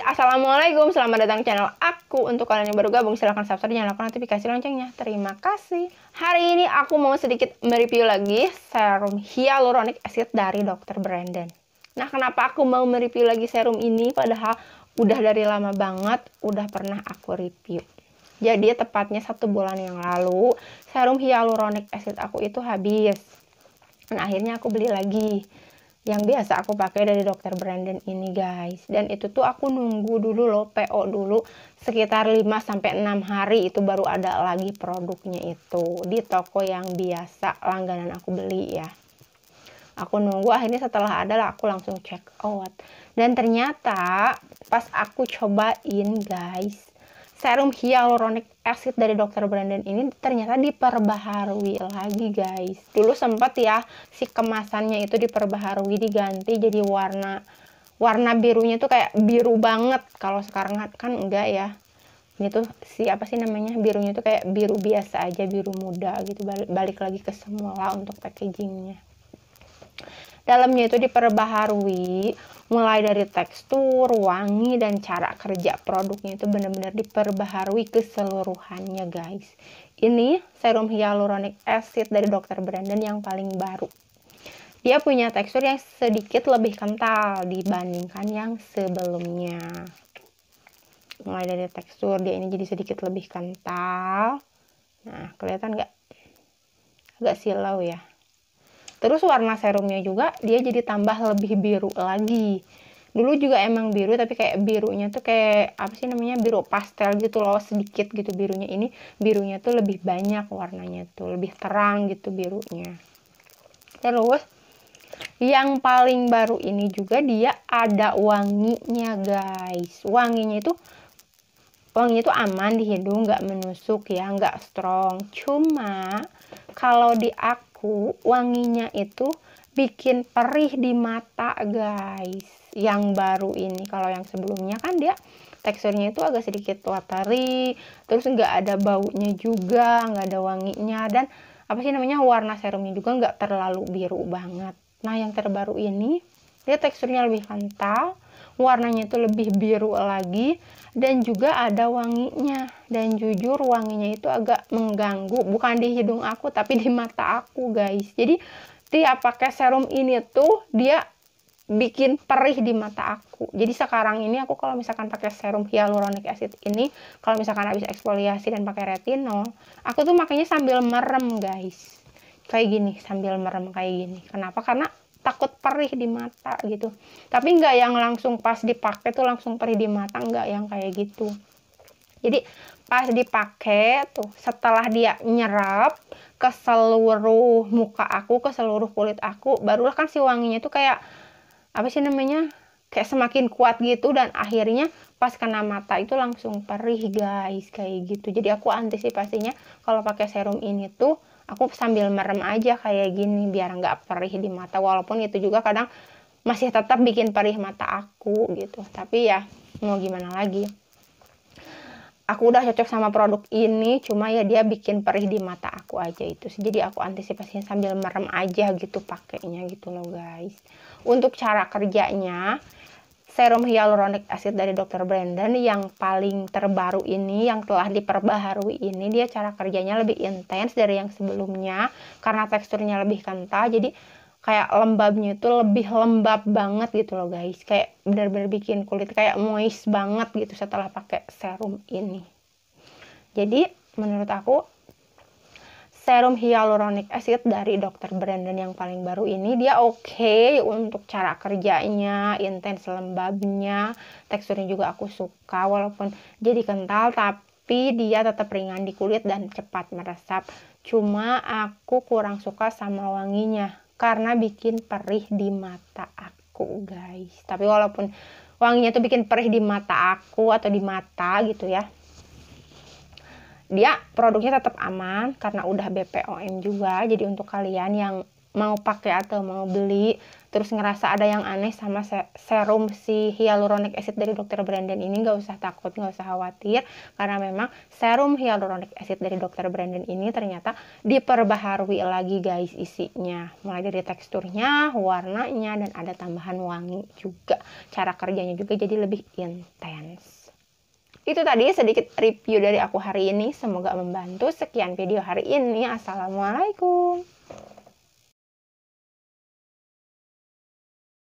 Assalamualaikum, selamat datang channel aku. Untuk kalian yang baru gabung, silahkan subscribe dan nyalakan notifikasi loncengnya. Terima kasih. Hari ini aku mau sedikit mereview lagi serum hyaluronic acid dari Dr. Brandon. Nah, kenapa aku mau mereview lagi serum ini? Padahal udah dari lama banget, udah pernah aku review. Jadi, tepatnya satu bulan yang lalu, serum hyaluronic acid aku itu habis. Dan nah, akhirnya aku beli lagi yang biasa aku pakai dari dokter Brandon ini guys dan itu tuh aku nunggu dulu loh PO dulu sekitar 5 6 hari itu baru ada lagi produknya itu di toko yang biasa langganan aku beli ya aku nunggu akhirnya setelah ada lah aku langsung check out dan ternyata pas aku cobain guys serum hyaluronic acid dari Dokter Brandon ini ternyata diperbaharui lagi guys. Dulu sempat ya si kemasannya itu diperbaharui diganti jadi warna warna birunya tuh kayak biru banget. Kalau sekarang kan enggak ya. Ini tuh si apa sih namanya birunya tuh kayak biru biasa aja biru muda gitu balik, balik lagi ke semula untuk packagingnya. Dalamnya itu diperbaharui mulai dari tekstur, wangi, dan cara kerja produknya itu benar-benar diperbaharui keseluruhannya guys. Ini serum hyaluronic acid dari dokter Brandon yang paling baru. Dia punya tekstur yang sedikit lebih kental dibandingkan yang sebelumnya. Mulai dari tekstur dia ini jadi sedikit lebih kental. Nah, kelihatan nggak? Agak silau ya. Terus warna serumnya juga dia jadi tambah lebih biru lagi. Dulu juga emang biru tapi kayak birunya tuh kayak apa sih namanya biru pastel gitu loh sedikit gitu birunya ini birunya tuh lebih banyak warnanya tuh lebih terang gitu birunya. Terus yang paling baru ini juga dia ada wanginya guys. Wanginya itu wanginya itu aman di hidung nggak menusuk ya nggak strong. Cuma kalau di aku aku wanginya itu bikin perih di mata guys yang baru ini kalau yang sebelumnya kan dia teksturnya itu agak sedikit watery terus nggak ada baunya juga nggak ada wanginya dan apa sih namanya warna serumnya juga nggak terlalu biru banget nah yang terbaru ini dia teksturnya lebih kental warnanya itu lebih biru lagi dan juga ada wanginya dan jujur wanginya itu agak mengganggu bukan di hidung aku tapi di mata aku guys jadi tiap pakai serum ini tuh dia bikin perih di mata aku. Jadi sekarang ini aku kalau misalkan pakai serum hyaluronic acid ini, kalau misalkan habis eksfoliasi dan pakai retinol, aku tuh makanya sambil merem guys. Kayak gini, sambil merem kayak gini. Kenapa? Karena takut perih di mata gitu tapi nggak yang langsung pas dipakai tuh langsung perih di mata nggak yang kayak gitu jadi pas dipakai tuh setelah dia nyerap ke seluruh muka aku ke seluruh kulit aku barulah kan si wanginya tuh kayak apa sih namanya kayak semakin kuat gitu dan akhirnya pas kena mata itu langsung perih guys kayak gitu jadi aku antisipasinya kalau pakai serum ini tuh aku sambil merem aja kayak gini biar nggak perih di mata walaupun itu juga kadang masih tetap bikin perih mata aku gitu tapi ya mau gimana lagi aku udah cocok sama produk ini cuma ya dia bikin perih di mata aku aja itu jadi aku antisipasinya sambil merem aja gitu pakainya gitu loh guys untuk cara kerjanya serum hyaluronic acid dari Dr. Brandon yang paling terbaru ini, yang telah diperbaharui ini, dia cara kerjanya lebih intens dari yang sebelumnya karena teksturnya lebih kental. Jadi kayak lembabnya itu lebih lembab banget gitu loh guys. Kayak benar-benar bikin kulit kayak moist banget gitu setelah pakai serum ini. Jadi menurut aku serum hyaluronic acid dari dokter Brandon yang paling baru ini dia oke okay untuk cara kerjanya, intens lembabnya, teksturnya juga aku suka walaupun jadi kental tapi dia tetap ringan di kulit dan cepat meresap. Cuma aku kurang suka sama wanginya karena bikin perih di mata aku, guys. Tapi walaupun wanginya tuh bikin perih di mata aku atau di mata gitu ya, dia produknya tetap aman karena udah BPOM juga jadi untuk kalian yang mau pakai atau mau beli terus ngerasa ada yang aneh sama serum si hyaluronic acid dari dokter Brandon ini nggak usah takut nggak usah khawatir karena memang serum hyaluronic acid dari dokter Brandon ini ternyata diperbaharui lagi guys isinya mulai dari teksturnya warnanya dan ada tambahan wangi juga cara kerjanya juga jadi lebih intens itu tadi sedikit review dari aku hari ini. Semoga membantu. Sekian video hari ini. Assalamualaikum.